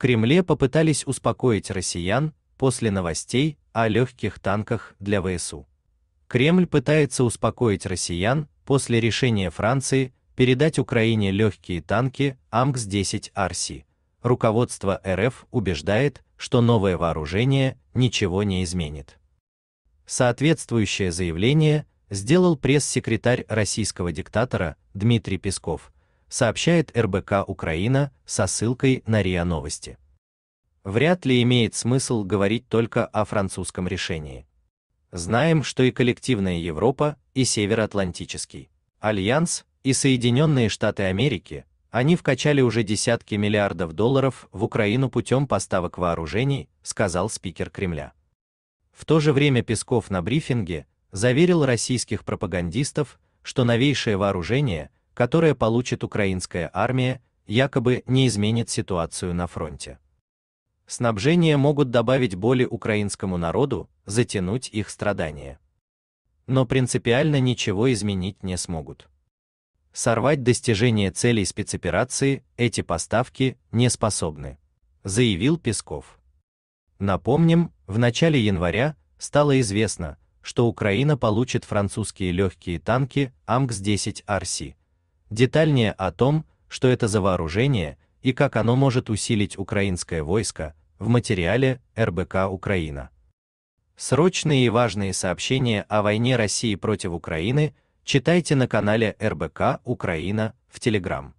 Кремле попытались успокоить россиян после новостей о легких танках для ВСУ. Кремль пытается успокоить россиян после решения Франции передать Украине легкие танки АМКС-10 RC. Руководство РФ убеждает, что новое вооружение ничего не изменит. Соответствующее заявление сделал пресс-секретарь российского диктатора Дмитрий Песков, сообщает РБК Украина со ссылкой на РИА Новости. Вряд ли имеет смысл говорить только о французском решении. Знаем, что и коллективная Европа, и Североатлантический альянс, и Соединенные Штаты Америки, они вкачали уже десятки миллиардов долларов в Украину путем поставок вооружений, сказал спикер Кремля. В то же время Песков на брифинге заверил российских пропагандистов, что новейшее вооружение – которое получит украинская армия, якобы не изменит ситуацию на фронте. Снабжение могут добавить боли украинскому народу, затянуть их страдания. Но принципиально ничего изменить не смогут. Сорвать достижение целей спецоперации эти поставки не способны, заявил Песков. Напомним, в начале января стало известно, что Украина получит французские легкие танки АМКС-10 RC. Детальнее о том, что это за вооружение и как оно может усилить украинское войско, в материале РБК Украина. Срочные и важные сообщения о войне России против Украины читайте на канале РБК Украина в Телеграм.